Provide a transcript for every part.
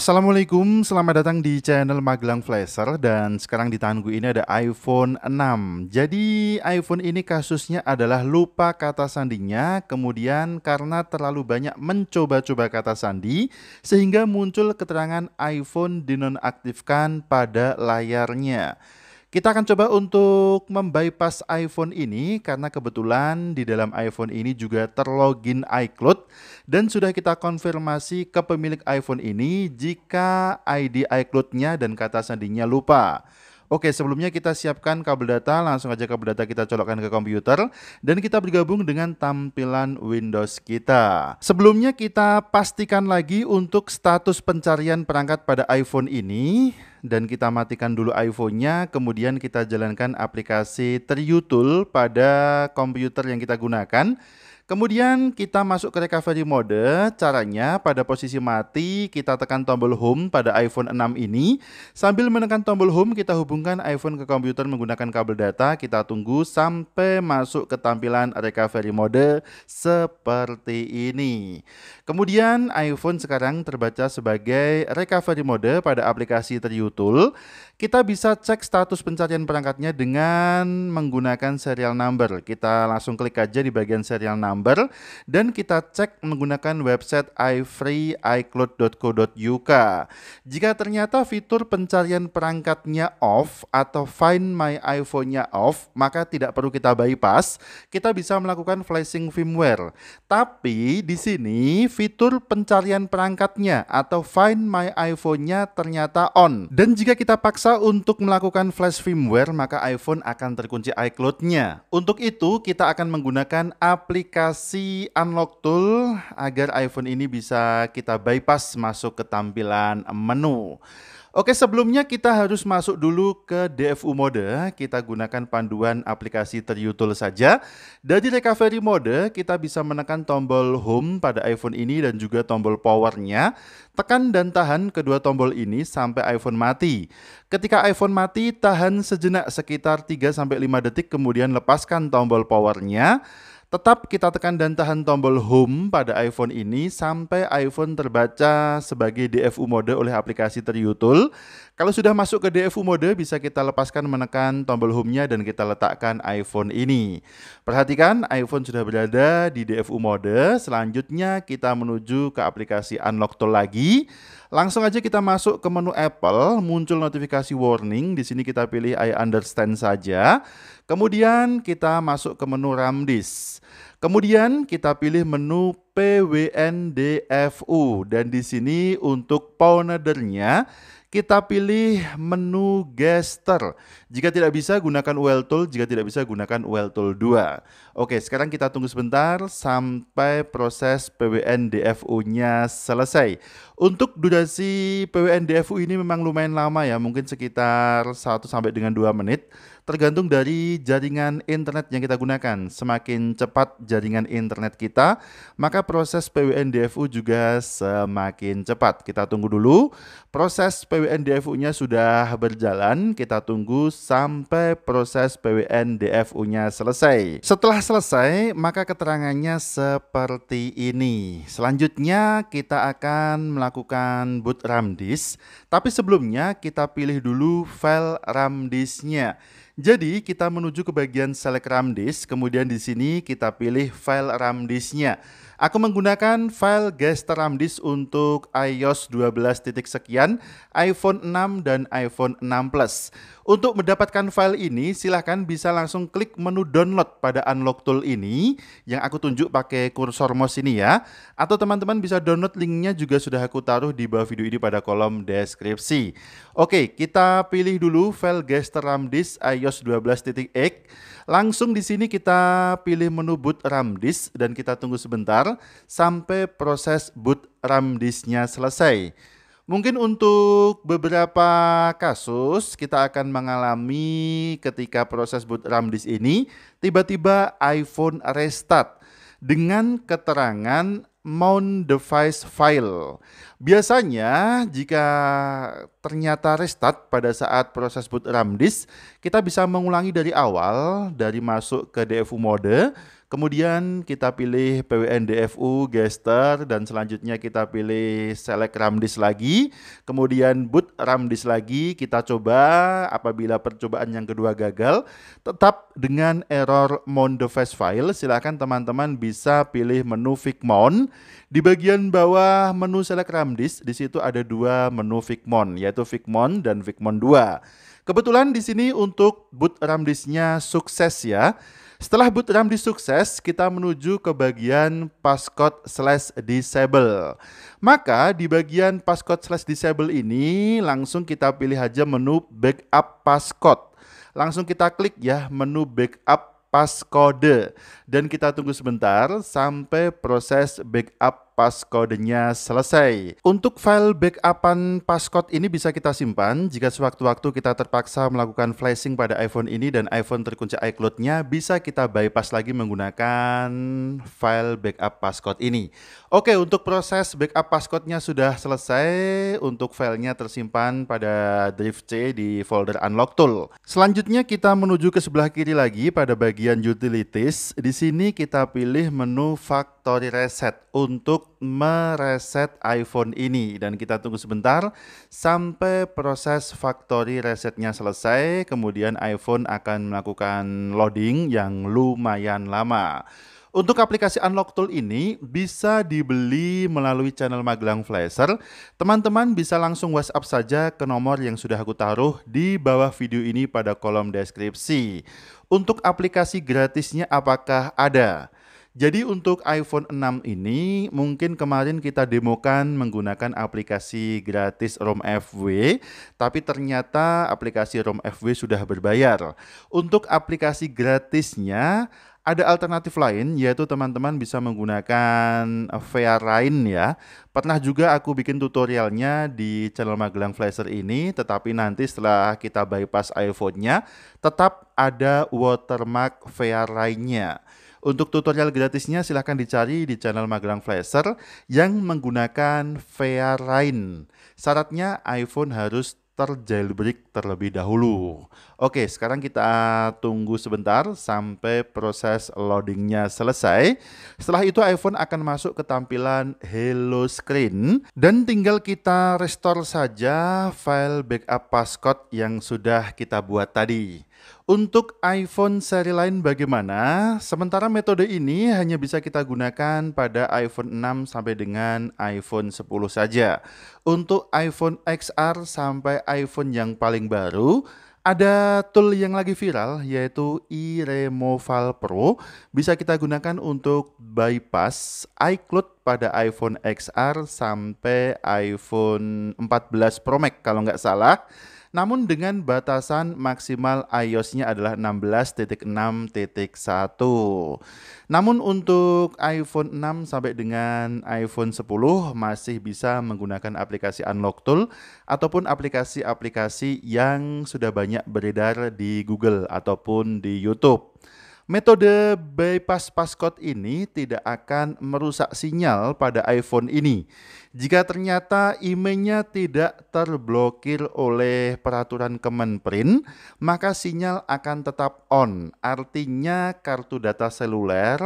Assalamualaikum, selamat datang di channel Magelang Flasher dan sekarang di tanganku ini ada iPhone 6 Jadi iPhone ini kasusnya adalah lupa kata sandinya kemudian karena terlalu banyak mencoba-coba kata sandi sehingga muncul keterangan iPhone dinonaktifkan pada layarnya kita akan coba untuk membypass iPhone ini karena kebetulan di dalam iPhone ini juga terlogin iCloud dan sudah kita konfirmasi ke pemilik iPhone ini jika ID iCloud-nya dan kata sandinya lupa. Oke, sebelumnya kita siapkan kabel data, langsung aja kabel data kita colokkan ke komputer dan kita bergabung dengan tampilan Windows kita. Sebelumnya kita pastikan lagi untuk status pencarian perangkat pada iPhone ini dan kita matikan dulu iPhone-nya, kemudian kita jalankan aplikasi Triutul pada komputer yang kita gunakan. Kemudian kita masuk ke recovery mode. Caranya pada posisi mati kita tekan tombol home pada iPhone 6 ini. Sambil menekan tombol home kita hubungkan iPhone ke komputer menggunakan kabel data. Kita tunggu sampai masuk ke tampilan recovery mode seperti ini. Kemudian iPhone sekarang terbaca sebagai recovery mode pada aplikasi Triutul. Kita bisa cek status pencarian perangkatnya dengan menggunakan serial number. Kita langsung klik aja di bagian serial number number dan kita cek menggunakan website ifreeicloud.co.uk. Jika ternyata fitur pencarian perangkatnya off atau find my iPhone-nya off, maka tidak perlu kita bypass, kita bisa melakukan flashing firmware. Tapi di sini fitur pencarian perangkatnya atau find my iPhone-nya ternyata on. Dan jika kita paksa untuk melakukan flash firmware, maka iPhone akan terkunci iCloud-nya. Untuk itu, kita akan menggunakan aplikasi Aplikasi unlock tool agar iPhone ini bisa kita bypass masuk ke tampilan menu. Oke, sebelumnya kita harus masuk dulu ke DFU mode. Kita gunakan panduan aplikasi Teriutul saja. Dari recovery mode, kita bisa menekan tombol home pada iPhone ini dan juga tombol powernya. Tekan dan tahan kedua tombol ini sampai iPhone mati. Ketika iPhone mati, tahan sejenak sekitar 3-5 detik kemudian lepaskan tombol powernya. Tetap kita tekan dan tahan tombol home pada iPhone ini sampai iPhone terbaca sebagai DFU mode oleh aplikasi Triutul. Kalau sudah masuk ke DFU mode bisa kita lepaskan menekan tombol home-nya dan kita letakkan iPhone ini. Perhatikan iPhone sudah berada di DFU mode. Selanjutnya kita menuju ke aplikasi Unlock Tool lagi. Langsung aja kita masuk ke menu Apple, muncul notifikasi warning. Di sini kita pilih I understand saja. Kemudian kita masuk ke menu RAM disk. Kemudian kita pilih menu PWNDFU dan di sini untuk pownadernya kita pilih menu Gester. Jika tidak bisa, gunakan Well Tool. Jika tidak bisa, gunakan Well Tool 2. Oke, sekarang kita tunggu sebentar sampai proses PWN DFU-nya selesai. Untuk durasi PWN DFU ini memang lumayan lama ya, mungkin sekitar 1 sampai dengan 2 menit tergantung dari jaringan internet yang kita gunakan. Semakin cepat jaringan internet kita, maka proses PWN DFU juga semakin cepat. Kita tunggu dulu, proses PWN dfu nya sudah berjalan, kita tunggu sampai proses PWN dfu nya selesai. Setelah selesai, maka keterangannya seperti ini. Selanjutnya kita akan melakukan boot RAM disk, tapi sebelumnya kita pilih dulu file RAM disk-nya. Jadi kita menuju ke bagian select RAM disk, kemudian di sini kita pilih file RAM disknya. Aku menggunakan file guest RAM disk untuk iOS 12 titik sekian, iPhone 6 dan iPhone 6 Plus. Untuk mendapatkan file ini, silahkan bisa langsung klik menu download pada unlock tool ini yang aku tunjuk pakai kursor mouse ini ya. Atau teman-teman bisa download linknya juga sudah aku taruh di bawah video ini pada kolom deskripsi. Oke, kita pilih dulu file guest RAM disk iOS X. Langsung di sini kita pilih menu boot RAM disk dan kita tunggu sebentar sampai proses boot RAM disknya selesai. Mungkin untuk beberapa kasus kita akan mengalami ketika proses boot RAM disk ini tiba-tiba iPhone restart dengan keterangan mount device file. Biasanya jika ternyata restart pada saat proses boot RAM disk, kita bisa mengulangi dari awal dari masuk ke DFU mode Kemudian kita pilih PWNDFU Gester dan selanjutnya kita pilih select Ramdis lagi. Kemudian boot Ramdis lagi kita coba apabila percobaan yang kedua gagal tetap dengan error mount device file silakan teman-teman bisa pilih menu fix Di bagian bawah menu select Ramdis di situ ada dua menu fix yaitu fix dan fix mount 2. Kebetulan di sini untuk boot Ramdisnya sukses ya. Setelah bootcamp disukses, kita menuju ke bagian passcode slash Disable. Maka di bagian passcode slash Disable ini langsung kita pilih aja menu Backup passcode. Langsung kita klik ya menu Backup Pascode dan kita tunggu sebentar sampai proses backup pas kodenya selesai. Untuk file backupan passcode ini bisa kita simpan jika sewaktu-waktu kita terpaksa melakukan flashing pada iPhone ini dan iPhone terkunci iCloud-nya bisa kita bypass lagi menggunakan file backup passcode ini. Oke, untuk proses backup passcode-nya sudah selesai. Untuk filenya tersimpan pada drive C di folder unlock tool. Selanjutnya kita menuju ke sebelah kiri lagi pada bagian utilities. Di sini kita pilih menu factory reset untuk mereset iPhone ini dan kita tunggu sebentar sampai proses factory resetnya selesai kemudian iPhone akan melakukan loading yang lumayan lama. Untuk aplikasi Unlock Tool ini bisa dibeli melalui channel Magelang Flasher. Teman-teman bisa langsung WhatsApp saja ke nomor yang sudah aku taruh di bawah video ini pada kolom deskripsi. Untuk aplikasi gratisnya apakah ada? Jadi untuk iPhone 6 ini mungkin kemarin kita demokan menggunakan aplikasi gratis ROM FW, tapi ternyata aplikasi ROM FW sudah berbayar. Untuk aplikasi gratisnya ada alternatif lain yaitu teman-teman bisa menggunakan Fairline ya. Pernah juga aku bikin tutorialnya di channel Magelang Flasher ini, tetapi nanti setelah kita bypass iPhone-nya tetap ada watermark VR nya untuk tutorial gratisnya silahkan dicari di channel Magelang Flasher yang menggunakan Fairline. Syaratnya iPhone harus terjailbreak terlebih dahulu. Oke, sekarang kita tunggu sebentar sampai proses loadingnya selesai. Setelah itu iPhone akan masuk ke tampilan Hello Screen dan tinggal kita restore saja file backup passcode yang sudah kita buat tadi. Untuk iPhone seri lain bagaimana? Sementara metode ini hanya bisa kita gunakan pada iPhone 6 sampai dengan iPhone 10 saja. Untuk iPhone XR sampai iPhone yang paling baru, ada tool yang lagi viral yaitu iRemoval Pro bisa kita gunakan untuk bypass iCloud pada iPhone XR sampai iPhone 14 Pro Max kalau nggak salah. Namun dengan batasan maksimal iOS-nya adalah 16.6.1. Namun untuk iPhone 6 sampai dengan iPhone 10 masih bisa menggunakan aplikasi Unlock Tool ataupun aplikasi-aplikasi yang sudah banyak beredar di Google ataupun di YouTube. Metode bypass passcode ini tidak akan merusak sinyal pada iPhone ini jika ternyata emailnya tidak terblokir oleh peraturan Kemenprint, maka sinyal akan tetap on. Artinya kartu data seluler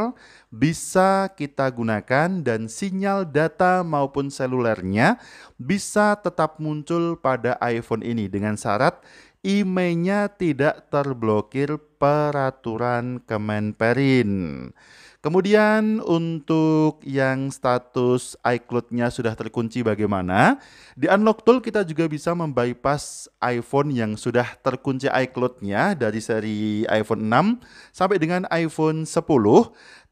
bisa kita gunakan dan sinyal data maupun selulernya bisa tetap muncul pada iPhone ini dengan syarat emailnya tidak terblokir peraturan Kemenperin. Kemudian untuk yang status iCloud-nya sudah terkunci bagaimana? Di Unlock Tool kita juga bisa membypass iPhone yang sudah terkunci iCloud-nya dari seri iPhone 6 sampai dengan iPhone 10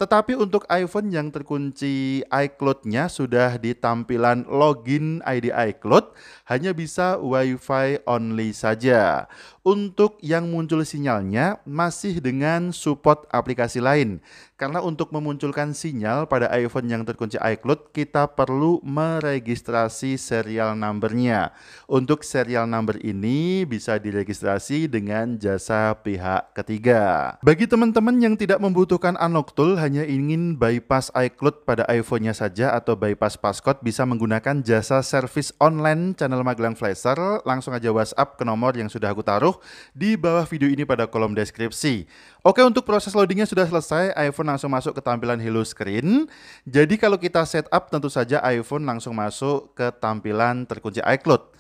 tetapi untuk iPhone yang terkunci iCloud-nya sudah di tampilan login ID iCloud, hanya bisa Wi-Fi only saja. Untuk yang muncul sinyalnya masih dengan support aplikasi lain. Karena untuk memunculkan sinyal pada iPhone yang terkunci iCloud, kita perlu meregistrasi serial numbernya. Untuk serial number ini bisa diregistrasi dengan jasa pihak ketiga. Bagi teman-teman yang tidak membutuhkan unlock tool, hanya hanya ingin bypass iCloud pada iPhone-nya saja atau bypass passcode bisa menggunakan jasa service online channel Magelang Flasher. Langsung aja WhatsApp ke nomor yang sudah aku taruh di bawah video ini pada kolom deskripsi. Oke, untuk proses loadingnya sudah selesai, iPhone langsung masuk ke tampilan Hello Screen. Jadi kalau kita setup tentu saja iPhone langsung masuk ke tampilan terkunci iCloud.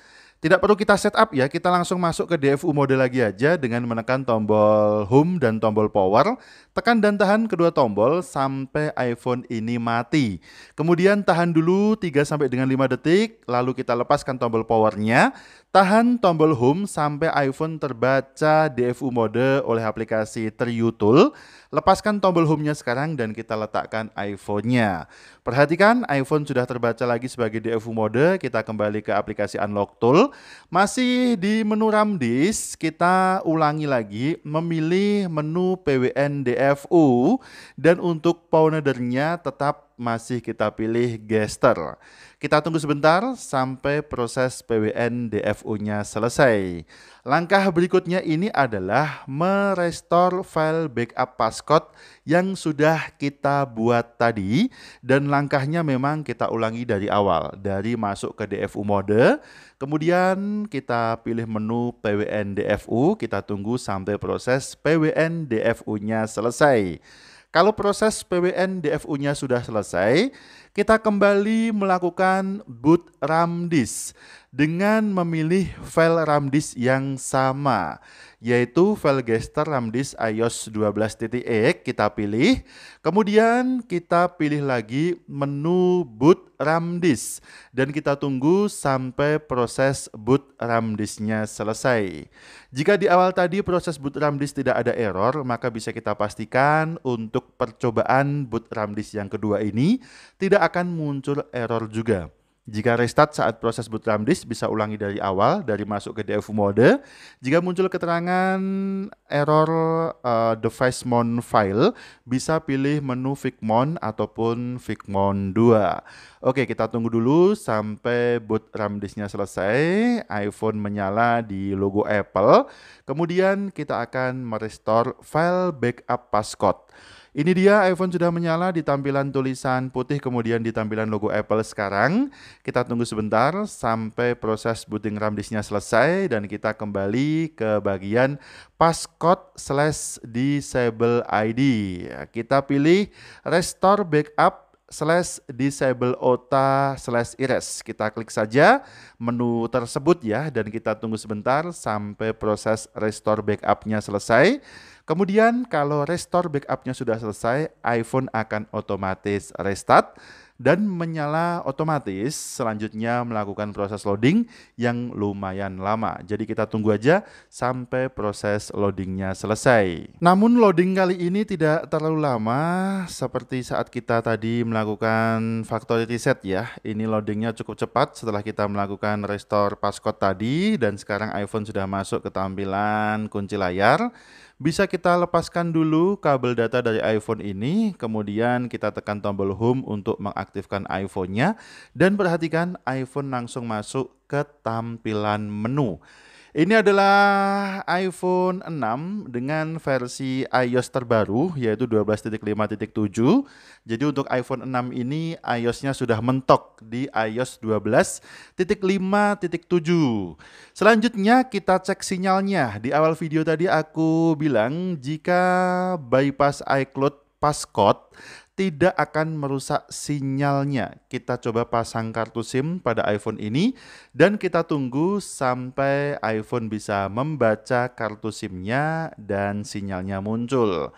Tidak perlu kita setup ya, kita langsung masuk ke DFU mode lagi aja dengan menekan tombol home dan tombol power. Tekan dan tahan kedua tombol sampai iPhone ini mati. Kemudian tahan dulu 3 sampai dengan 5 detik, lalu kita lepaskan tombol powernya. Tahan tombol home sampai iPhone terbaca DFU mode oleh aplikasi Triutul. Lepaskan tombol home-nya sekarang dan kita letakkan iPhone-nya. Perhatikan iPhone sudah terbaca lagi sebagai DFU mode, kita kembali ke aplikasi Unlock Tool masih di menu Ramdis, kita ulangi lagi memilih menu PWN DFU dan untuk powdernya tetap masih kita pilih Gester. Kita tunggu sebentar sampai proses PWN DFU-nya selesai. Langkah berikutnya ini adalah merestore file backup passcode yang sudah kita buat tadi dan langkahnya memang kita ulangi dari awal, dari masuk ke DFU mode, kemudian kita pilih menu PWN DFU, kita tunggu sampai proses PWN DFU-nya selesai. Kalau proses PWN DFU-nya sudah selesai, kita kembali melakukan boot ramdis dengan memilih file ramdis yang sama, yaitu file gester ramdis iOS 12.x e. kita pilih. Kemudian kita pilih lagi menu boot Ramdis dan kita tunggu sampai proses boot Ramdisnya selesai. Jika di awal tadi proses boot Ramdis tidak ada error, maka bisa kita pastikan untuk percobaan boot Ramdis yang kedua ini tidak akan muncul error juga. Jika restart saat proses bootram disk bisa ulangi dari awal dari masuk ke DFU mode. Jika muncul keterangan error uh, device mount file, bisa pilih menu figmon ataupun figmon 2. Oke, kita tunggu dulu sampai boot RAM disknya selesai, iPhone menyala di logo Apple. Kemudian kita akan merestore file backup passcode. Ini dia iPhone sudah menyala di tampilan tulisan putih kemudian di tampilan logo Apple sekarang. Kita tunggu sebentar sampai proses booting RAM disknya selesai dan kita kembali ke bagian passcode slash disable ID. Kita pilih restore backup slash OTA slash ires. Kita klik saja menu tersebut ya dan kita tunggu sebentar sampai proses restore backupnya selesai. Kemudian kalau restore backupnya sudah selesai, iPhone akan otomatis restart dan menyala otomatis selanjutnya melakukan proses loading yang lumayan lama. Jadi kita tunggu aja sampai proses loadingnya selesai. Namun loading kali ini tidak terlalu lama seperti saat kita tadi melakukan factory reset ya. Ini loadingnya cukup cepat setelah kita melakukan restore passcode tadi dan sekarang iPhone sudah masuk ke tampilan kunci layar bisa kita lepaskan dulu kabel data dari iPhone ini, kemudian kita tekan tombol home untuk mengaktifkan iPhone-nya dan perhatikan iPhone langsung masuk ke tampilan menu. Ini adalah iPhone 6 dengan versi iOS terbaru yaitu 12.5.7. Jadi untuk iPhone 6 ini iOS-nya sudah mentok di iOS 12.5.7. Selanjutnya kita cek sinyalnya. Di awal video tadi aku bilang jika bypass iCloud passcode tidak akan merusak sinyalnya. Kita coba pasang kartu SIM pada iPhone ini dan kita tunggu sampai iPhone bisa membaca kartu SIM-nya dan sinyalnya muncul.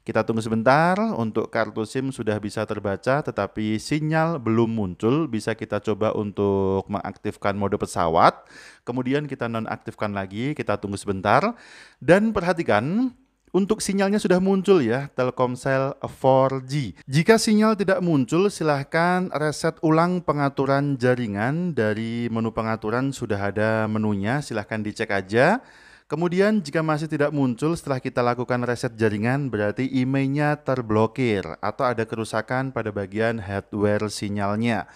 Kita tunggu sebentar untuk kartu SIM sudah bisa terbaca tetapi sinyal belum muncul. Bisa kita coba untuk mengaktifkan mode pesawat. Kemudian kita nonaktifkan lagi, kita tunggu sebentar. Dan perhatikan untuk sinyalnya sudah muncul ya, Telkomsel 4G. Jika sinyal tidak muncul, silahkan reset ulang pengaturan jaringan dari menu pengaturan sudah ada menunya, silahkan dicek aja. Kemudian jika masih tidak muncul setelah kita lakukan reset jaringan berarti emailnya terblokir atau ada kerusakan pada bagian hardware sinyalnya.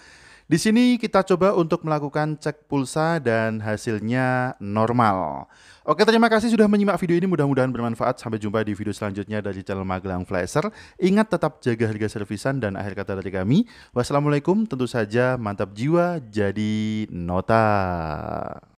Di sini kita coba untuk melakukan cek pulsa dan hasilnya normal. Oke, terima kasih sudah menyimak video ini. Mudah-mudahan bermanfaat. Sampai jumpa di video selanjutnya dari channel Magelang Flasher. Ingat tetap jaga harga servisan dan akhir kata dari kami. Wassalamualaikum, tentu saja mantap jiwa jadi nota.